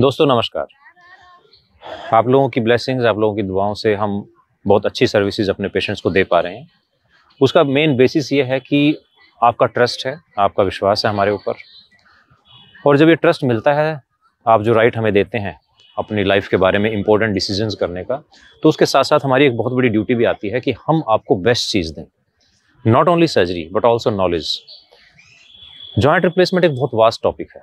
दोस्तों नमस्कार आप लोगों की ब्लेसिंग्स आप लोगों की दुआओं से हम बहुत अच्छी सर्विसेज अपने पेशेंट्स को दे पा रहे हैं उसका मेन बेसिस ये है कि आपका ट्रस्ट है आपका विश्वास है हमारे ऊपर और जब ये ट्रस्ट मिलता है आप जो राइट हमें देते हैं अपनी लाइफ के बारे में इंपॉर्टेंट डिसीजंस करने का तो उसके साथ साथ हमारी एक बहुत बड़ी ड्यूटी भी आती है कि हम आपको बेस्ट चीज़ दें not only surgery but also knowledge joint replacement एक बहुत वास्ट टॉपिक है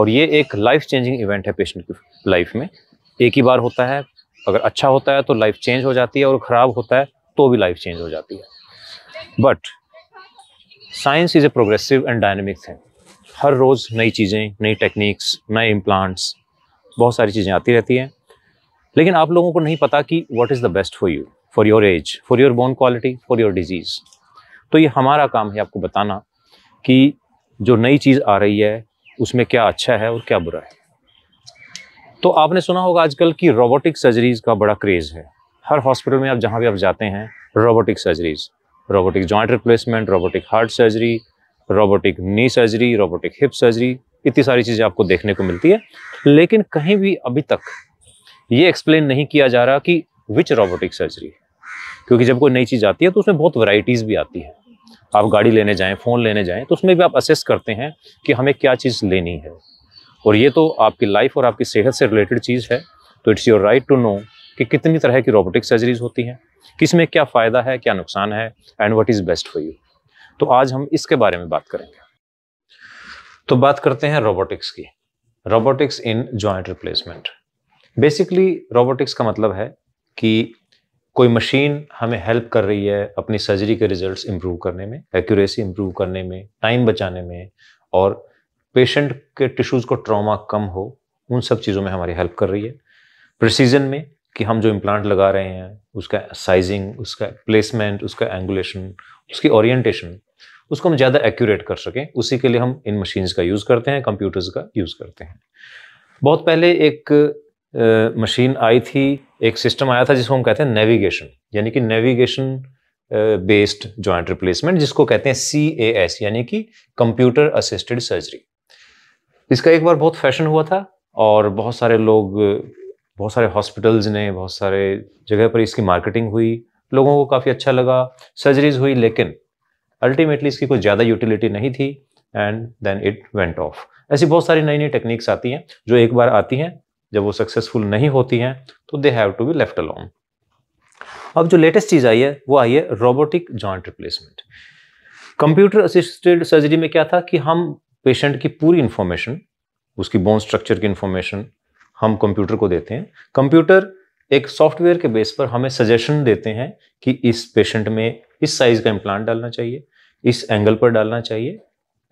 और ये एक लाइफ चेंजिंग इवेंट है पेशेंट की लाइफ में एक ही बार होता है अगर अच्छा होता है तो लाइफ चेंज हो जाती है और ख़राब होता है तो भी लाइफ चेंज हो जाती है but science is a progressive and dynamic thing हर रोज़ नई चीज़ें नई टेक्निक्स नए इम्प्लांट्स बहुत सारी चीज़ें आती रहती हैं लेकिन आप लोगों को नहीं पता कि what is the best for you for your age for your bone quality for your disease तो ये हमारा काम है आपको बताना कि जो नई चीज़ आ रही है उसमें क्या अच्छा है और क्या बुरा है तो आपने सुना होगा आजकल कि रोबोटिक सर्जरीज का बड़ा क्रेज़ है हर हॉस्पिटल में आप जहाँ भी आप जाते हैं robotic surgeries robotic joint replacement robotic heart surgery robotic knee surgery robotic hip surgery इतनी सारी चीज़ें आपको देखने को मिलती है लेकिन कहीं भी अभी तक ये एक्सप्लेन नहीं किया जा रहा कि विच रोबोटिक सर्जरी क्योंकि जब कोई नई चीज़ आती है तो उसमें बहुत वैरायटीज़ भी आती है आप गाड़ी लेने जाएं फ़ोन लेने जाएं तो उसमें भी आप असेस करते हैं कि हमें क्या चीज़ लेनी है और ये तो आपकी लाइफ और आपकी सेहत से रिलेटेड चीज़ है तो it's your right to know कि कितनी तरह की रोबोटिक सर्जरीज होती हैं किस में क्या फ़ायदा है क्या नुकसान है and what is best for you तो आज हम इसके बारे में बात करेंगे तो बात करते हैं रोबोटिक्स की robotics in joint replacement basically robotics का मतलब है कि कोई मशीन हमें हेल्प कर रही है अपनी सर्जरी के रिजल्ट्स इम्प्रूव करने में एक्यूरेसी इम्प्रूव करने में टाइम बचाने में और पेशेंट के टिश्यूज़ को ट्रॉमा कम हो उन सब चीज़ों में हमारी हेल्प कर रही है प्रिसीजन में कि हम जो इम्प्लांट लगा रहे हैं उसका साइजिंग उसका प्लेसमेंट उसका एंगुलेशन उसकी ओरिएंटेशन उसको हम ज़्यादा एक्यूरेट कर सकें उसी के लिए हम इन मशीन्स का यूज़ करते हैं कंप्यूटर्स का यूज़ करते हैं बहुत पहले एक मशीन आई थी एक सिस्टम आया था जिसको हम कहते हैं नेविगेशन यानी कि नेविगेशन बेस्ड जॉइंट रिप्लेसमेंट जिसको कहते हैं सी ए एस यानी कि कंप्यूटर असिस्टेड सर्जरी इसका एक बार बहुत फैशन हुआ था और बहुत सारे लोग बहुत सारे हॉस्पिटल्स ने बहुत सारे जगह पर इसकी मार्केटिंग हुई लोगों को काफ़ी अच्छा लगा सर्जरीज हुई लेकिन अल्टीमेटली इसकी कोई ज़्यादा यूटिलिटी नहीं थी and then it went off ऐसी बहुत सारी नई नई टेक्निक्स आती हैं जो एक बार आती हैं जब वो सक्सेसफुल नहीं होती हैं तो they have to be left alone अब जो लेटेस्ट चीज़ आई है वो आई है robotic joint replacement computer assisted surgery में क्या था कि हम पेशेंट की पूरी इन्फॉर्मेशन उसकी बोन स्ट्रक्चर की इन्फॉर्मेशन हम कंप्यूटर को देते हैं कंप्यूटर एक सॉफ्टवेयर के बेस पर हमें सजेशन देते हैं कि इस पेशेंट में इस साइज का इम्प्लांट डालना चाहिए इस एंगल पर डालना चाहिए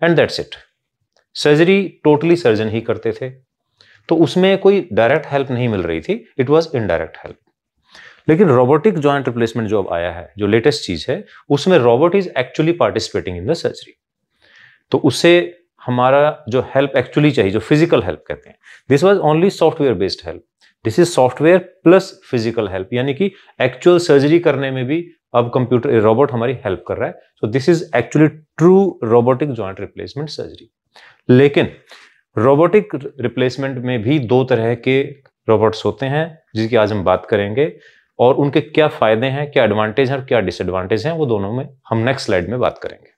and that's it surgery totally surgeon ही करते थे तो उसमें कोई डायरेक्ट हेल्प नहीं मिल रही थी इट वॉज इनडायरेक्ट हेल्प लेकिन रोबोटिक ज्वाइंट रिप्लेसमेंट जो अब आया है जो लेटेस्ट चीज है उसमें robot is actually participating in the surgery तो उससे हमारा जो हेल्प एक्चुअली चाहिए जो फिजिकल हेल्प कहते हैं this was only software based help this is software plus physical help यानी कि एक्चुअल सर्जरी करने में भी अब कंप्यूटर रोबोट हमारी हेल्प कर रहा है so this is actually true robotic joint replacement surgery लेकिन रोबोटिक रिप्लेसमेंट में भी दो तरह के रोबोट्स होते हैं जिसकी आज हम बात करेंगे और उनके क्या फ़ायदे हैं क्या एडवांटेज हैं और क्या डिसएडवांटेज हैं वो दोनों में हम नेक्स्ट स्लाइड में बात करेंगे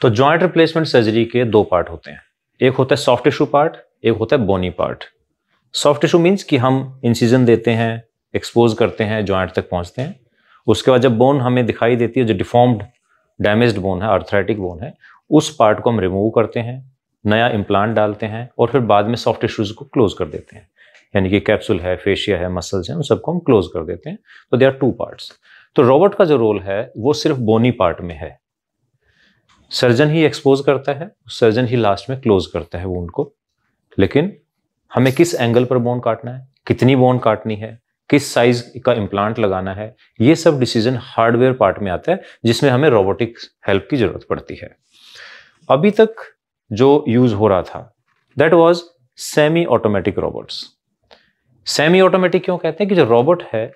तो जॉइंट रिप्लेसमेंट सर्जरी के दो पार्ट होते हैं एक होता है सॉफ्ट टिश्यू पार्ट एक होता है bony part soft tissue means कि हम इंसीजन देते हैं एक्सपोज करते हैं ज्वाइंट तक पहुंचते हैं उसके बाद जब बोन हमें दिखाई देती है जो डिफॉर्म्ड डैमेज्ड बोन है आर्थराइटिक बोन है उस पार्ट को हम रिमूव करते हैं नया इम्प्लांट डालते हैं और फिर बाद में सॉफ्ट टिश्यूज़ को क्लोज कर देते हैं यानी कि कैप्सूल है फेशिया है मसल्स हैं उन सबको हम क्लोज कर देते हैं तो दे आर टू पार्ट्स तो रोबोट का जो रोल है वो सिर्फ बोनी पार्ट में है सर्जन ही एक्सपोज करता है सर्जन ही लास्ट में क्लोज करता है वो उनको लेकिन हमें किस एंगल पर बोन काटना है कितनी बोन काटनी है किस साइज का इम्प्लांट लगाना है ये सब डिसीजन हार्डवेयर पार्ट में आता है जिसमें हमें रोबोटिक हेल्प की जरूरत पड़ती है अभी तक जो यूज हो रहा था that was semi automatic robots semi automatic क्यों कहते हैं कि जो रॉबोट है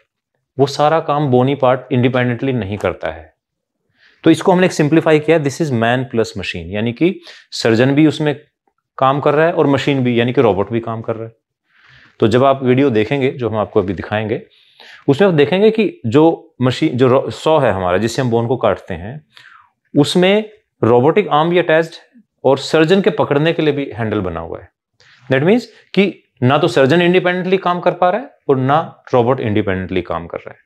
वो सारा काम बोनी पार्ट इंडिपेंडेंटली नहीं करता है तो इसको हमने एक सिंप्लीफाई किया this is man plus machine यानी कि सर्जन भी उसमें काम कर रहा है और मशीन भी यानी कि रोबोट भी काम कर रहा है तो जब आप वीडियो देखेंगे जो हम आपको अभी दिखाएंगे उसमें आप देखेंगे कि जो मशीन जो सौ है हमारा जिससे हम बोन को काटते हैं उसमें रोबोटिक आर्म भी अटैच्ड और सर्जन के पकड़ने के लिए भी हैंडल बना हुआ है दैट मीन्स कि ना तो सर्जन इंडिपेंडेंटली काम कर पा रहा है और ना रोबोट इंडिपेंडेंटली काम कर रहा है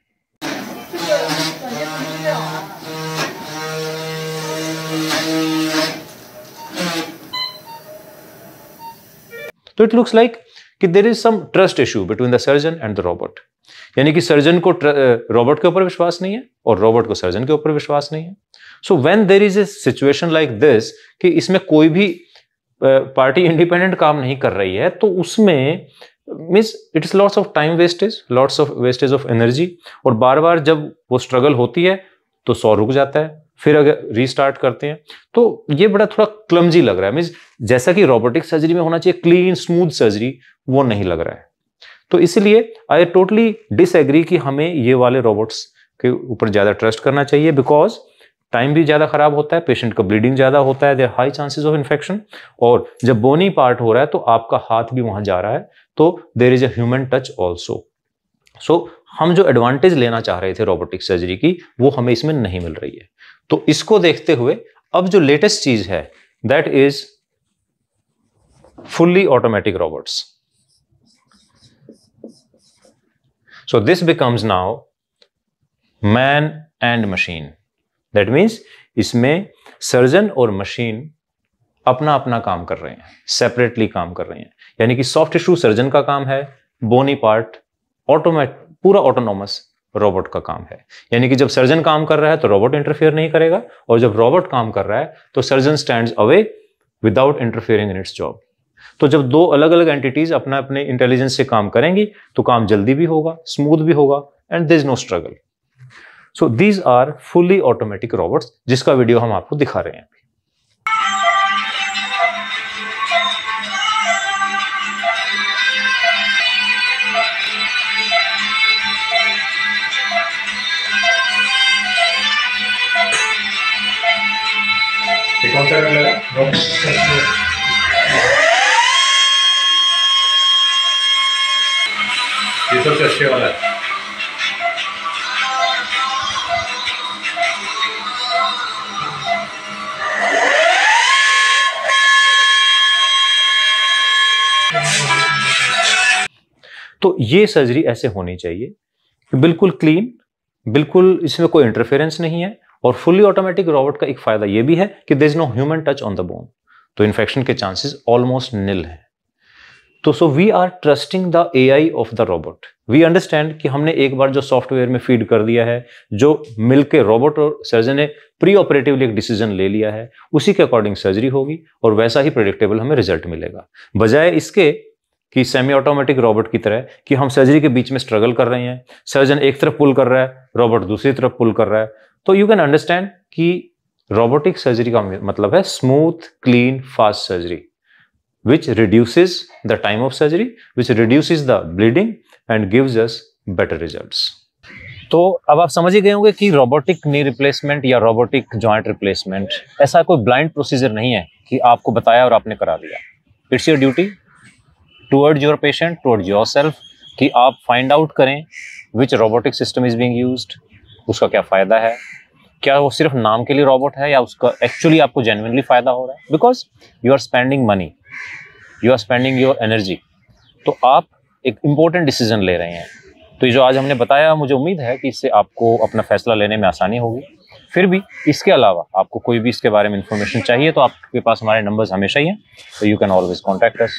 तो इट लुक्स लाइक कि there is some trust issue between the surgeon and the robot यानी कि सर्जन को रोबोट के ऊपर विश्वास नहीं है और रोबोट को सर्जन के ऊपर विश्वास नहीं है so when there is a situation like this कि इसमें कोई भी पार्टी इंडिपेंडेंट काम नहीं कर रही है तो उसमें means it's lots of time wastage lots of wastage of energy और बार बार जब वो स्ट्रगल होती है तो सौ रुक जाता है फिर अगर रीस्टार्ट करते हैं तो ये बड़ा थोड़ा क्लमजी लग रहा है मीन्स जैसा कि रोबोटिक सर्जरी में होना चाहिए क्लीन स्मूथ सर्जरी वो नहीं लग रहा है तो इसलिए आई टोटली डिसएग्री कि हमें ये वाले रोबोट्स के ऊपर ज़्यादा ट्रस्ट करना चाहिए बिकॉज टाइम भी ज़्यादा ख़राब होता है पेशेंट का ब्लीडिंग ज़्यादा होता है there high chances of infection और जब बोनी पार्ट हो रहा है तो आपका हाथ भी वहां जा रहा है तो there is a touch also so हम जो एडवांटेज लेना चाह रहे थे रोबोटिक सर्जरी की वो हमें इसमें नहीं मिल रही है तो इसको देखते हुए अब जो लेटेस्ट चीज़ है that is fully automatic robots so this becomes now man and machine that means इसमें सर्जन और मशीन अपना अपना काम कर रहे हैं सेपरेटली काम कर रहे हैं यानी कि सॉफ्ट टिश्यू सर्जन का काम है बोनी पार्ट ऑटोमेट पूरा ऑटोनोमस रोबोट का काम है यानी कि जब सर्जन काम कर रहा है तो रोबोट इंटरफेयर नहीं करेगा और जब रोबोट काम कर रहा है तो surgeon stand away without interfering in its job तो जब दो अलग अलग एंटिटीज अपना अपने इंटेलिजेंस से काम करेंगी तो काम जल्दी भी होगा स्मूथ भी होगा and they is no struggle so these are fully automatic robots जिसका वीडियो हम आपको दिखा रहे हैं कौन सा लगा तो ये सर्जरी ऐसे होनी चाहिए बिल्कुल क्लीन बिल्कुल इसमें कोई इंटरफेरेंस नहीं है और फुली ऑटोमेटिक रोबोट का एक फ़ायदा यह भी है कि there is no human touch on the bone तो इन्फेक्शन के चांसेस ऑलमोस्ट निल है तो so we are trusting the A I of the robot we understand कि हमने एक बार जो सॉफ्टवेयर में फीड कर दिया है जो मिलकर रोबोट और सर्जन ने प्री ऑपरेटिवली एक डिसीजन ले लिया है उसी के अकॉर्डिंग सर्जरी होगी और वैसा ही प्रडिक्टेबल हमें रिजल्ट मिलेगा बजाय इसके कि सेमी ऑटोमेटिक रॉबोट की तरह कि हम सर्जरी के बीच में स्ट्रगल कर रहे हैं सर्जन एक तरफ पुल कर रहा है रॉबोट दूसरी तरफ पुल कर रहा है तो यू कैन अंडरस्टैंड कि रोबोटिक सर्जरी का मतलब है smooth clean fast surgery which reduces the time of surgery which reduce the bleeding and gives us better results तो अब आप समझ ही गए होंगे कि रोबोटिक नी रिप्लेसमेंट या रोबोटिक जॉइंट रिप्लेसमेंट ऐसा कोई ब्लाइंड प्रोसीजर नहीं है कि आपको बताया और आपने करा दिया it's your duty toward your patient toward your self कि आप फाइंड आउट करें which robotic system is being use उसका क्या फ़ायदा है क्या वो सिर्फ नाम के लिए रोबोट है या उसका एक्चुअली आपको जेनविनली फ़ायदा हो रहा है because you are spending money you are spending your energy तो आप एक इम्पोर्टेंट डिसीजन ले रहे हैं तो ये जो आज हमने बताया मुझे उम्मीद है कि इससे आपको अपना फैसला लेने में आसानी होगी फिर भी इसके अलावा आपको कोई भी इसके बारे में इंफॉर्मेशन चाहिए तो आपके पास हमारे नंबर्स हमेशा ही हैं तो you can always contact us